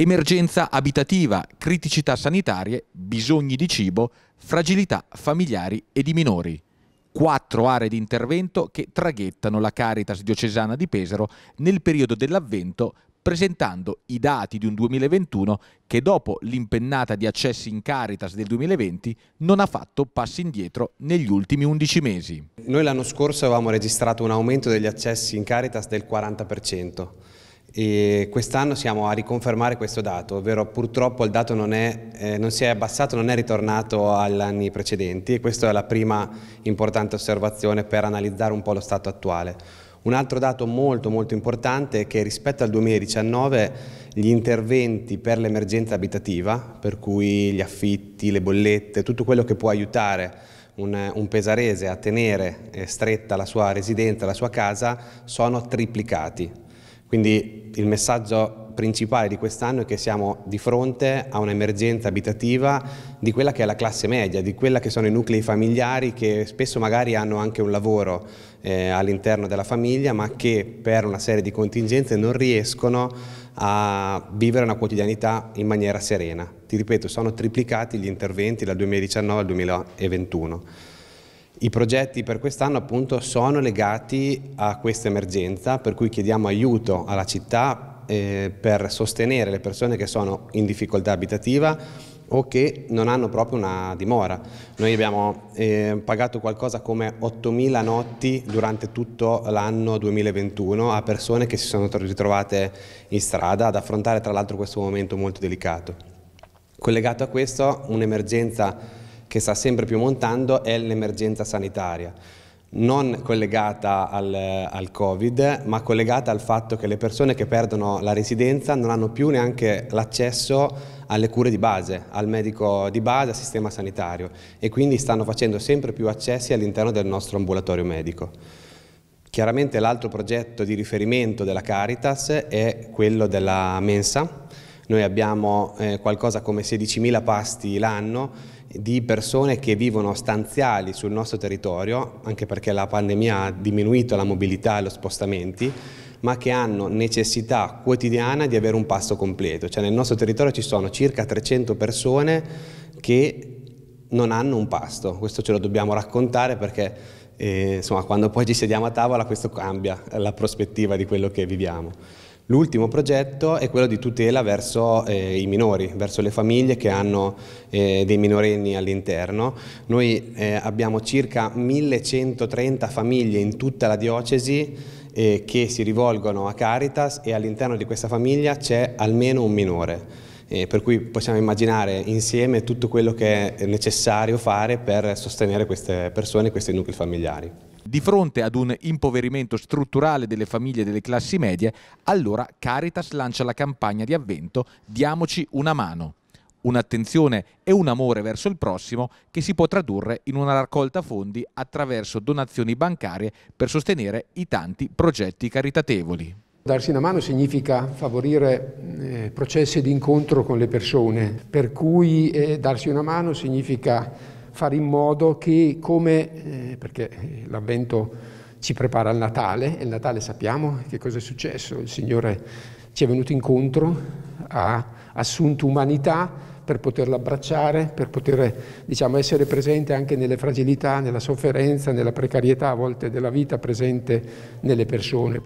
Emergenza abitativa, criticità sanitarie, bisogni di cibo, fragilità familiari e di minori. Quattro aree di intervento che traghettano la Caritas diocesana di Pesaro nel periodo dell'avvento presentando i dati di un 2021 che dopo l'impennata di accessi in Caritas del 2020 non ha fatto passi indietro negli ultimi 11 mesi. Noi l'anno scorso avevamo registrato un aumento degli accessi in Caritas del 40% quest'anno siamo a riconfermare questo dato, ovvero purtroppo il dato non, è, eh, non si è abbassato, non è ritornato agli anni precedenti e questa è la prima importante osservazione per analizzare un po' lo stato attuale. Un altro dato molto molto importante è che rispetto al 2019 gli interventi per l'emergenza abitativa, per cui gli affitti, le bollette, tutto quello che può aiutare un, un, pesarese a tenere eh, stretta la sua residenza, la sua casa, sono triplicati. Quindi il messaggio principale di quest'anno è che siamo di fronte a un'emergenza abitativa di quella che è la classe media, di quella che sono i nuclei familiari che spesso magari hanno anche un lavoro eh, all'interno della famiglia ma che per una serie di contingenze non riescono a vivere una quotidianità in maniera serena. Ti ripeto, sono triplicati gli interventi dal 2019 al 2021. I progetti per quest'anno appunto sono legati a questa emergenza, per cui chiediamo aiuto alla città eh, per sostenere le persone che sono in difficoltà abitativa o che non hanno proprio una dimora. Noi abbiamo eh, pagato qualcosa come 8.000 notti durante tutto l'anno 2021 a persone che si sono ritrovate in strada ad affrontare tra l'altro questo momento molto delicato. Collegato a questo un'emergenza che sta sempre più montando è l'emergenza sanitaria non collegata al, al, Covid, ma collegata al fatto che le persone che perdono la residenza non hanno più neanche l'accesso alle cure di base, al medico di base, al sistema sanitario e quindi stanno facendo sempre più accessi all'interno del nostro ambulatorio medico. Chiaramente l'altro progetto di riferimento della Caritas è quello della mensa. Noi abbiamo eh, qualcosa come 16.000 pasti l'anno di persone che vivono stanziali sul nostro territorio, anche perché la pandemia ha diminuito la mobilità e lo spostamenti, ma che hanno necessità quotidiana di avere un passo completo. Cioè nel nostro territorio ci sono circa 300 persone che non hanno un pasto, questo ce lo dobbiamo raccontare perché eh, insomma, quando poi ci sediamo a tavola questo cambia la prospettiva di quello che viviamo. L'ultimo progetto è quello di tutela verso eh, i minori, verso le famiglie che hanno eh, dei minorenni all'interno. Noi eh, abbiamo circa 1130 famiglie in tutta la diocesi eh, che si rivolgono a Caritas e all'interno di questa famiglia c'è almeno un minore. Eh, per cui possiamo immaginare insieme tutto quello che è necessario fare per sostenere queste persone, questi nuclei familiari. Di fronte ad un impoverimento strutturale delle famiglie e delle classi medie, allora Caritas lancia la campagna di avvento Diamoci una mano un'attenzione e un amore verso il prossimo che si può tradurre in una raccolta fondi attraverso donazioni bancarie per sostenere i tanti progetti caritatevoli. Darsi una mano significa favorire eh, processi di incontro con le persone, per cui eh, darsi una mano significa fare in modo che come, eh, perché eh, l'avvento ci prepara al Natale, e il Natale sappiamo che cosa è successo, il Signore ci è venuto incontro, ha assunto umanità per poterla abbracciare, per poter diciamo, essere presente anche nelle fragilità, nella sofferenza, nella precarietà a volte della vita presente nelle persone.